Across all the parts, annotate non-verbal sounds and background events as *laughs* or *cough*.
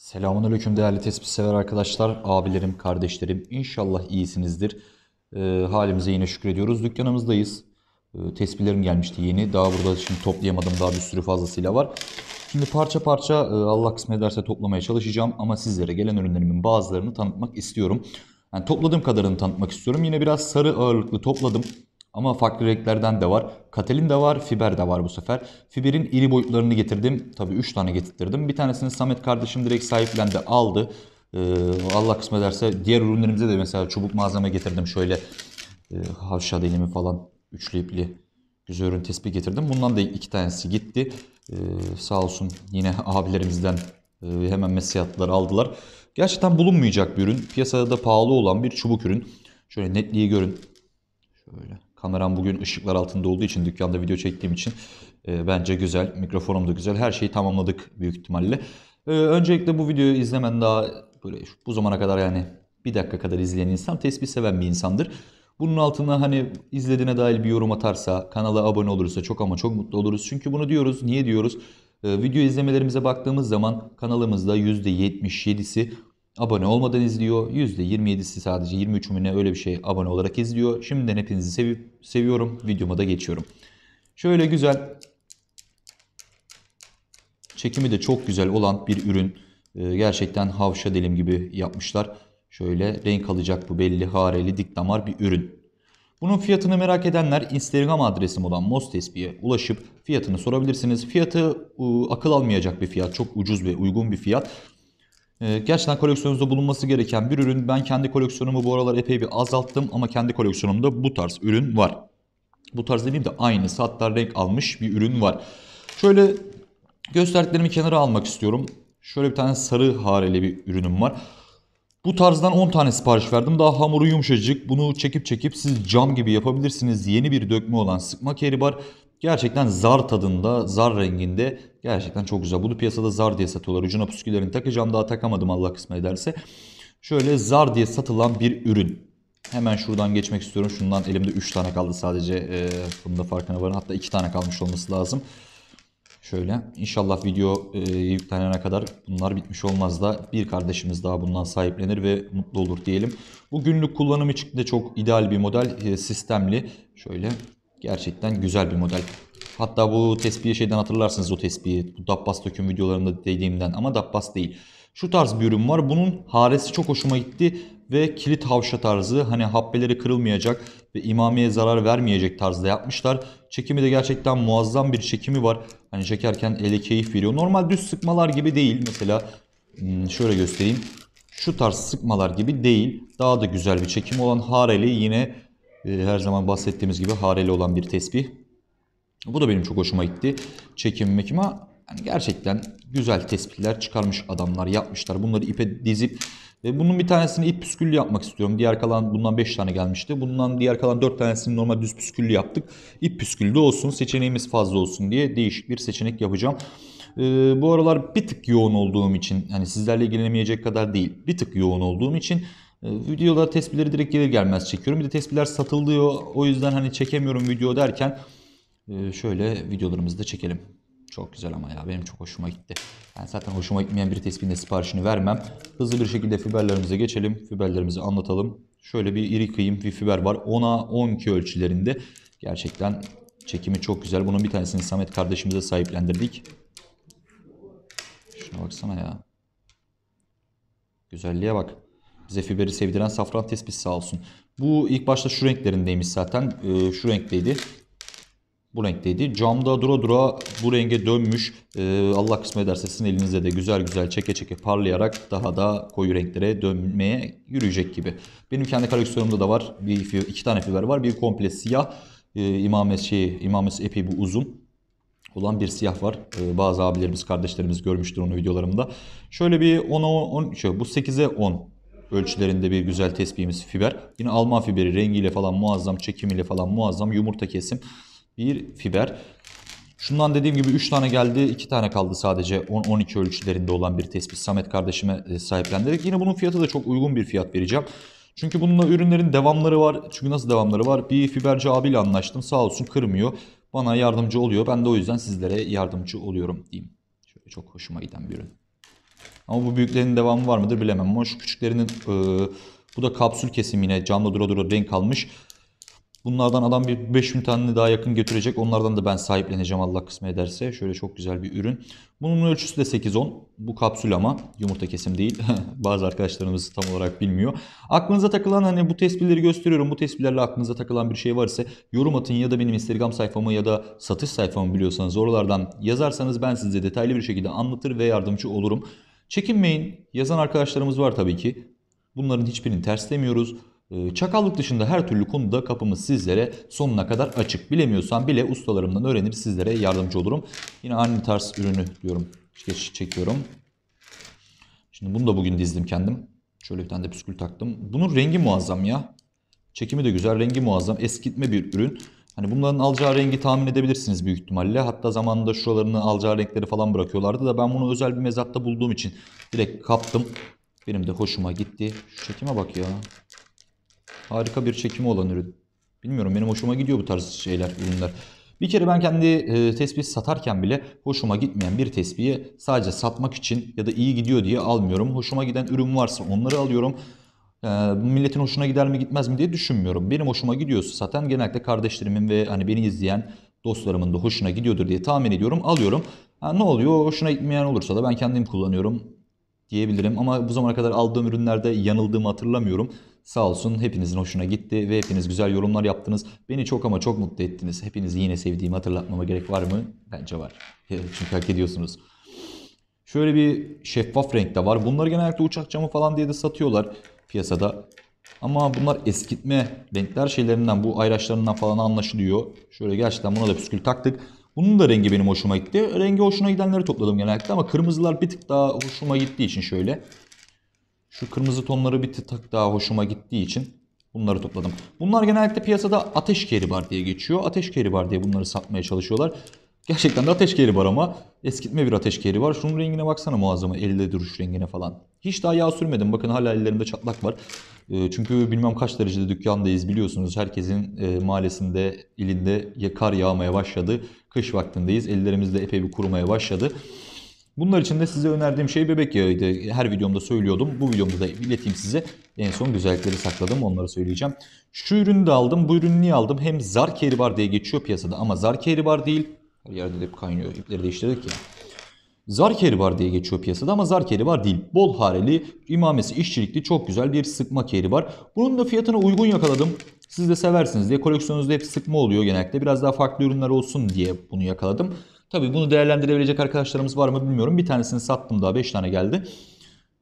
Selamun Aleyküm değerli tespit sever arkadaşlar, abilerim, kardeşlerim. İnşallah iyisinizdir. E, halimize yine şükrediyoruz. Dükkanımızdayız. E, tespitlerim gelmişti yeni. Daha burada şimdi toplayamadım. Daha bir sürü fazlasıyla var. Şimdi parça parça e, Allah kısmet ederse toplamaya çalışacağım. Ama sizlere gelen ürünlerimin bazılarını tanıtmak istiyorum. Yani topladığım kadarını tanıtmak istiyorum. Yine biraz sarı ağırlıklı topladım. Ama farklı renklerden de var. Katelin de var, fiber de var bu sefer. Fiberin iri boyutlarını getirdim. Tabii 3 tane getirdim. Bir tanesini Samet kardeşim direkt sahiplendi, aldı. Ee, Allah kısmet ederse diğer ürünlerimize de mesela çubuk malzeme getirdim. Şöyle e, havşa dilimi falan üçlü ipli güzel ürün tespih getirdim. Bundan da iki tanesi gitti. Ee, sağ olsun yine *laughs* abilerimizden e, hemen mesajatlar aldılar. Gerçekten bulunmayacak bir ürün. Piyasada da pahalı olan bir çubuk ürün. Şöyle netliği görün. Şöyle. Kameram bugün ışıklar altında olduğu için dükkanda video çektiğim için e, bence güzel. Mikrofonum da güzel. Her şeyi tamamladık büyük ihtimalle. E, öncelikle bu videoyu izlemen daha böyle bu zamana kadar yani bir dakika kadar izleyen insan tespih seven bir insandır. Bunun altına hani izlediğine dair bir yorum atarsa, kanala abone olursa çok ama çok mutlu oluruz. Çünkü bunu diyoruz. Niye diyoruz? E, video izlemelerimize baktığımız zaman kanalımızda %77'si abone olmadan izliyor. %27'si sadece 23 ne öyle bir şey abone olarak izliyor. Şimdiden hepinizi sevi seviyorum. Videoma da geçiyorum. Şöyle güzel çekimi de çok güzel olan bir ürün. Ee, gerçekten havşa dilim gibi yapmışlar. Şöyle renk alacak bu belli hareli dik damar bir ürün. Bunun fiyatını merak edenler Instagram adresim olan Mostespi'ye ulaşıp fiyatını sorabilirsiniz. Fiyatı ıı, akıl almayacak bir fiyat. Çok ucuz ve uygun bir fiyat. Ee, gerçekten koleksiyonunuzda bulunması gereken bir ürün. Ben kendi koleksiyonumu bu aralar epey bir azalttım ama kendi koleksiyonumda bu tarz ürün var. Bu tarz dediğim de aynısı hatta renk almış bir ürün var. Şöyle gösterdiklerimi kenara almak istiyorum. Şöyle bir tane sarı hareli bir ürünüm var. Bu tarzdan 10 tane sipariş verdim. Daha hamuru yumuşacık. Bunu çekip çekip siz cam gibi yapabilirsiniz. Yeni bir dökme olan sıkma keri var. Gerçekten zar tadında, zar renginde gerçekten çok güzel. Bunu piyasada zar diye satıyorlar. Ucuna puskilerini takacağım daha takamadım Allah kısmet ederse. Şöyle zar diye satılan bir ürün. Hemen şuradan geçmek istiyorum. Şundan elimde 3 tane kaldı sadece. Ee, bunun da farkına varın. Hatta 2 tane kalmış olması lazım. Şöyle İnşallah video e, yüklenene kadar bunlar bitmiş olmaz da bir kardeşimiz daha bundan sahiplenir ve mutlu olur diyelim. Bu günlük kullanım için de çok ideal bir model e, sistemli. Şöyle Gerçekten güzel bir model. Hatta bu tespihi şeyden hatırlarsınız o tespihi. Bu Dabbas döküm videolarımda dediğimden ama Dabbas değil. Şu tarz bir ürün var. Bunun haresi çok hoşuma gitti ve kilit havşa tarzı hani happeleri kırılmayacak ve imameye zarar vermeyecek tarzda yapmışlar. Çekimi de gerçekten muazzam bir çekimi var. Hani çekerken ele keyif veriyor. Normal düz sıkmalar gibi değil. Mesela hmm, şöyle göstereyim. Şu tarz sıkmalar gibi değil. Daha da güzel bir çekim olan hareli yine ee, her zaman bahsettiğimiz gibi hareli olan bir tesbih. Bu da benim çok hoşuma gitti. Çekim mekime yani gerçekten güzel tespihler çıkarmış adamlar yapmışlar. Bunları ipe dizip e, bunun bir tanesini ip püsküllü yapmak istiyorum. Diğer kalan bundan 5 tane gelmişti. Bundan diğer kalan 4 tanesini normal düz püsküllü yaptık. İp püsküllü olsun seçeneğimiz fazla olsun diye değişik bir seçenek yapacağım. Ee, bu aralar bir tık yoğun olduğum için hani sizlerle ilgilenemeyecek kadar değil bir tık yoğun olduğum için ee, videoda tespitleri direkt gelir gelmez çekiyorum. Bir de tespitler satılıyor. O yüzden hani çekemiyorum video derken e, şöyle videolarımızı da çekelim. Çok güzel ama ya benim çok hoşuma gitti. Ben zaten hoşuma gitmeyen bir tespitin siparişini vermem. Hızlı bir şekilde fiberlerimize geçelim. Fiberlerimizi anlatalım. Şöyle bir iri kıyım bir fiber var. 10'a 12 ölçülerinde. Gerçekten çekimi çok güzel. Bunun bir tanesini Samet kardeşimize sahiplendirdik. Şuna baksana ya. Güzelliğe bak. Bize fiberi sevdiren safran tespisi sağ olsun. Bu ilk başta şu renklerindeymiş zaten. E, şu renkteydi. Bu renkteydi. Camda dura dura bu renge dönmüş. E, Allah kısmet ederse sizin elinizde de güzel güzel çeke çeke parlayarak daha da koyu renklere dönmeye yürüyecek gibi. Benim kendi koleksiyonumda da var. Bir, iki tane fiber var. Bir komple siyah. E, ee, İmames, şey, İmames epey bu uzun olan bir siyah var. Ee, bazı abilerimiz, kardeşlerimiz görmüştür onu videolarımda. Şöyle bir 10'a 10, 10 şöyle, bu 8'e 10 ölçülerinde bir güzel tespihimiz fiber. Yine Alman fiberi rengiyle falan muazzam, çekimiyle falan muazzam yumurta kesim bir fiber. Şundan dediğim gibi 3 tane geldi, 2 tane kaldı sadece 10-12 ölçülerinde olan bir tespih Samet kardeşime e, sahiplendirdik. Yine bunun fiyatı da çok uygun bir fiyat vereceğim. Çünkü bununla ürünlerin devamları var. Çünkü nasıl devamları var? Bir fiberci abiyle anlaştım sağ olsun kırmıyor. Bana yardımcı oluyor. Ben de o yüzden sizlere yardımcı oluyorum diyeyim. Şöyle çok hoşuma giden bir ürün. Ama bu büyüklerin devamı var mıdır bilemem. Ama şu küçüklerinin e, bu da kapsül kesim yine camda dura dura renk almış. Bunlardan adam bir 5000 tane daha yakın götürecek. Onlardan da ben sahipleneceğim Allah kısmet ederse. Şöyle çok güzel bir ürün. Bunun ölçüsü de 8-10. Bu kapsül ama yumurta kesim değil. *laughs* Bazı arkadaşlarımız tam olarak bilmiyor. Aklınıza takılan hani bu tespitleri gösteriyorum. Bu tespitlerle aklınıza takılan bir şey varsa yorum atın ya da benim Instagram sayfamı ya da satış sayfamı biliyorsanız oralardan yazarsanız ben size detaylı bir şekilde anlatır ve yardımcı olurum. Çekinmeyin. Yazan arkadaşlarımız var tabii ki. Bunların hiçbirini demiyoruz. Ee, çakallık dışında her türlü konuda kapımız sizlere sonuna kadar açık. Bilemiyorsan bile ustalarımdan öğrenir, sizlere yardımcı olurum. Yine aynı tarz ürünü diyorum. İşte çekiyorum. Şimdi bunu da bugün dizdim kendim. Şöyle bir tane de püskül taktım. Bunun rengi muazzam ya. Çekimi de güzel, rengi muazzam. Eskitme bir ürün. Hani bunların alacağı rengi tahmin edebilirsiniz büyük ihtimalle. Hatta zamanında şuralarını alacağı renkleri falan bırakıyorlardı da ben bunu özel bir mezatta bulduğum için direkt kaptım. Benim de hoşuma gitti. Şu çekime bak ya. Harika bir çekimi olan ürün. Bilmiyorum benim hoşuma gidiyor bu tarz şeyler, ürünler. Bir kere ben kendi e, tesbih satarken bile hoşuma gitmeyen bir tesbihi sadece satmak için ya da iyi gidiyor diye almıyorum. Hoşuma giden ürün varsa onları alıyorum e, milletin hoşuna gider mi gitmez mi diye düşünmüyorum. Benim hoşuma gidiyorsa zaten genellikle kardeşlerimin ve hani beni izleyen dostlarımın da hoşuna gidiyordur diye tahmin ediyorum. Alıyorum. Ha, ne oluyor? Hoşuna gitmeyen olursa da ben kendim kullanıyorum diyebilirim. Ama bu zamana kadar aldığım ürünlerde yanıldığımı hatırlamıyorum. Sağ olsun hepinizin hoşuna gitti ve hepiniz güzel yorumlar yaptınız. Beni çok ama çok mutlu ettiniz. Hepinizi yine sevdiğimi hatırlatmama gerek var mı? Bence var. Çünkü hak ediyorsunuz. Şöyle bir şeffaf renkte var. Bunları genellikle uçak camı falan diye de satıyorlar piyasada. Ama bunlar eskitme renkler şeylerinden bu ayraçlarından falan anlaşılıyor. Şöyle gerçekten buna da püskül taktık. Bunun da rengi benim hoşuma gitti. Rengi hoşuna gidenleri topladım genellikle ama kırmızılar bir tık daha hoşuma gittiği için şöyle. Şu kırmızı tonları bir tık daha hoşuma gittiği için bunları topladım. Bunlar genellikle piyasada ateş keribar diye geçiyor. Ateş keribar diye bunları satmaya çalışıyorlar. Gerçekten de ateşkehri var ama eskitme bir ateşkehri var. Şunun rengine baksana muazzama elde duruş rengine falan. Hiç daha yağ sürmedim. Bakın hala ellerimde çatlak var. Ee, çünkü bilmem kaç derecede dükkandayız biliyorsunuz. Herkesin e, mahallesinde, ilinde kar yağmaya başladı. Kış vaktindeyiz. Ellerimizde epey bir kurumaya başladı. Bunlar için de size önerdiğim şey bebek yağıydı. Her videomda söylüyordum. Bu videomda da ileteyim size. En son güzellikleri sakladım. Onları söyleyeceğim. Şu ürünü de aldım. Bu ürünü niye aldım? Hem zar keri var diye geçiyor piyasada ama zar keri var değil. Her yerde de hep kaynıyor. İpleri değiştirdik ya. Zarkeri var diye geçiyor piyasada ama zarkeri var değil. Bol hareli, imamesi işçilikli çok güzel bir sıkma keri var. Bunun da fiyatına uygun yakaladım. Siz de seversiniz diye koleksiyonunuzda hep sıkma oluyor genellikle. Biraz daha farklı ürünler olsun diye bunu yakaladım. Tabi bunu değerlendirebilecek arkadaşlarımız var mı bilmiyorum. Bir tanesini sattım daha 5 tane geldi.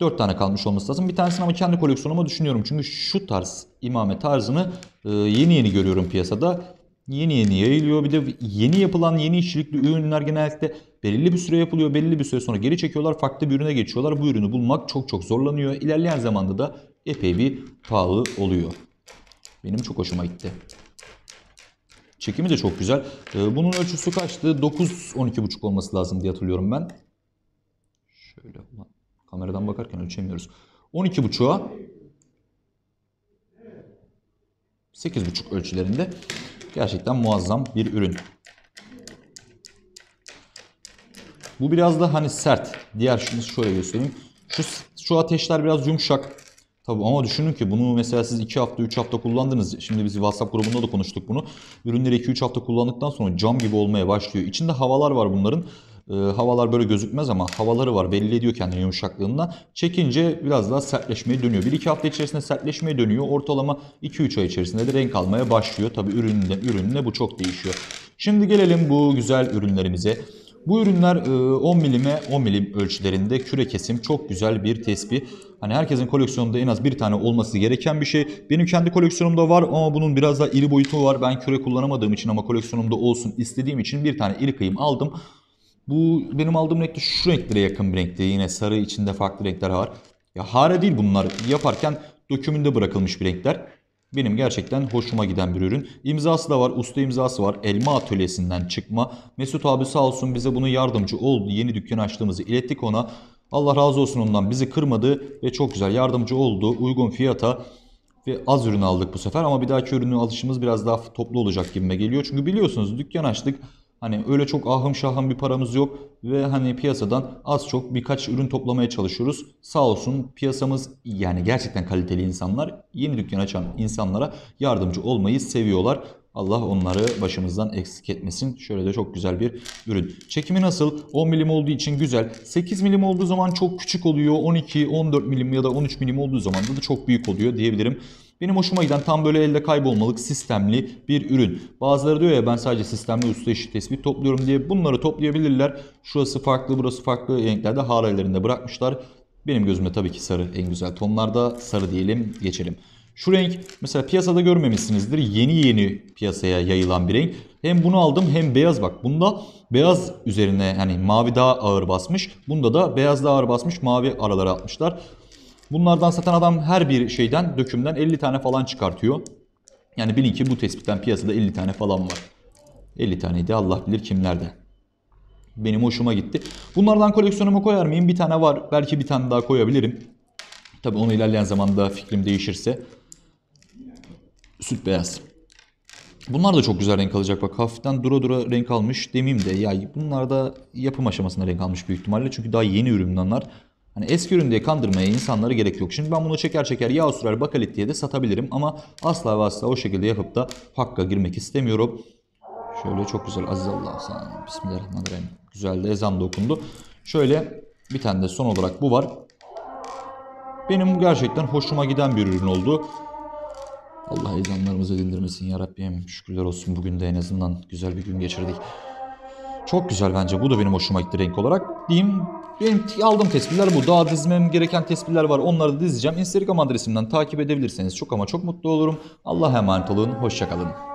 4 tane kalmış olması lazım. Bir tanesini ama kendi koleksiyonuma düşünüyorum. Çünkü şu tarz imame tarzını e, yeni yeni görüyorum piyasada yeni yeni yayılıyor. Bir de yeni yapılan yeni işçilikli ürünler genellikle belirli bir süre yapılıyor. Belirli bir süre sonra geri çekiyorlar. Farklı bir ürüne geçiyorlar. Bu ürünü bulmak çok çok zorlanıyor. İlerleyen zamanda da epey bir pahalı oluyor. Benim çok hoşuma gitti. Çekimi de çok güzel. Ee, bunun ölçüsü kaçtı? 9-12,5 olması lazım diye hatırlıyorum ben. Şöyle kameradan bakarken ölçemiyoruz. 12,5'a 8,5 ölçülerinde Gerçekten muazzam bir ürün. Bu biraz da hani sert. Diğer şunu şöyle göstereyim. Şu, şu ateşler biraz yumuşak. Tabii ama düşünün ki bunu mesela siz 2 hafta 3 hafta kullandınız. Şimdi biz WhatsApp grubunda da konuştuk bunu. Ürünleri 2-3 hafta kullandıktan sonra cam gibi olmaya başlıyor. İçinde havalar var bunların. E, havalar böyle gözükmez ama havaları var. Belli ediyor kendini yumuşaklığından. Çekince biraz daha sertleşmeye dönüyor. 1-2 hafta içerisinde sertleşmeye dönüyor. Ortalama 2-3 ay içerisinde de renk almaya başlıyor. Tabi ürünle, ürününe bu çok değişiyor. Şimdi gelelim bu güzel ürünlerimize. Bu ürünler 10 e, milime 10 milim ölçülerinde küre kesim çok güzel bir tespih. Hani herkesin koleksiyonunda en az bir tane olması gereken bir şey. Benim kendi koleksiyonumda var ama bunun biraz daha iri boyutu var. Ben küre kullanamadığım için ama koleksiyonumda olsun istediğim için bir tane iri kıyım aldım. Bu benim aldığım renkte şu renklere yakın bir renkte. Yine sarı içinde farklı renkler var. Ya hare değil bunlar. Yaparken dökümünde bırakılmış bir renkler. Benim gerçekten hoşuma giden bir ürün. İmzası da var. Usta imzası var. Elma atölyesinden çıkma. Mesut abi sağ olsun bize bunu yardımcı oldu. Yeni dükkan açtığımızı ilettik ona. Allah razı olsun ondan bizi kırmadı ve çok güzel yardımcı oldu. Uygun fiyata ve az ürün aldık bu sefer ama bir dahaki ürünü alışımız biraz daha toplu olacak gibime geliyor. Çünkü biliyorsunuz dükkan açtık. Hani öyle çok ahım şahım bir paramız yok ve hani piyasadan az çok birkaç ürün toplamaya çalışıyoruz. Sağ olsun piyasamız yani gerçekten kaliteli insanlar yeni dükkan açan insanlara yardımcı olmayı seviyorlar. Allah onları başımızdan eksik etmesin. Şöyle de çok güzel bir ürün. Çekimi nasıl? 10 milim olduğu için güzel. 8 milim olduğu zaman çok küçük oluyor. 12, 14 milim ya da 13 milim olduğu zaman da çok büyük oluyor diyebilirim. Benim hoşuma giden tam böyle elde kaybolmalık sistemli bir ürün. Bazıları diyor ya ben sadece sistemli usta eşit tespit topluyorum diye bunları toplayabilirler. Şurası farklı burası farklı renklerde hara bırakmışlar. Benim gözümde tabii ki sarı en güzel tonlarda sarı diyelim geçelim. Şu renk mesela piyasada görmemişsinizdir. Yeni yeni piyasaya yayılan bir renk. Hem bunu aldım hem beyaz bak. Bunda beyaz üzerine hani mavi daha ağır basmış. Bunda da beyaz daha ağır basmış. Mavi aralara atmışlar. Bunlardan satan adam her bir şeyden, dökümden 50 tane falan çıkartıyor. Yani bilin ki bu tespitten piyasada 50 tane falan var. 50 taneydi Allah bilir kimlerde. Benim hoşuma gitti. Bunlardan koleksiyonuma koyar mıyım? Bir tane var. Belki bir tane daha koyabilirim. Tabi onu ilerleyen zamanda fikrim değişirse. Süt beyaz. Bunlar da çok güzel renk alacak bak. Hafiften dura dura renk almış demeyeyim de. Ya bunlar da yapım aşamasında renk almış büyük ihtimalle. Çünkü daha yeni ürün bunlar. Hani eski ürün diye kandırmaya insanlara gerek yok. Şimdi ben bunu çeker çeker yağ sürer bakalit diye de satabilirim ama asla ve asla o şekilde yapıp da hakka girmek istemiyorum. Şöyle çok güzel aziz Allah sana. Bismillahirrahmanirrahim. Güzel de ezan da okundu. Şöyle bir tane de son olarak bu var. Benim bu gerçekten hoşuma giden bir ürün oldu. Allah ezanlarımızı dindirmesin ya Rabbim. Şükürler olsun bugün de en azından güzel bir gün geçirdik. Çok güzel bence. Bu da benim hoşuma gitti renk olarak. Diyeyim benim aldığım tespitler bu. Daha dizmem gereken tespitler var. Onları da dizeceğim. Instagram adresimden takip edebilirseniz çok ama çok mutlu olurum. Allah'a emanet olun. Hoşçakalın.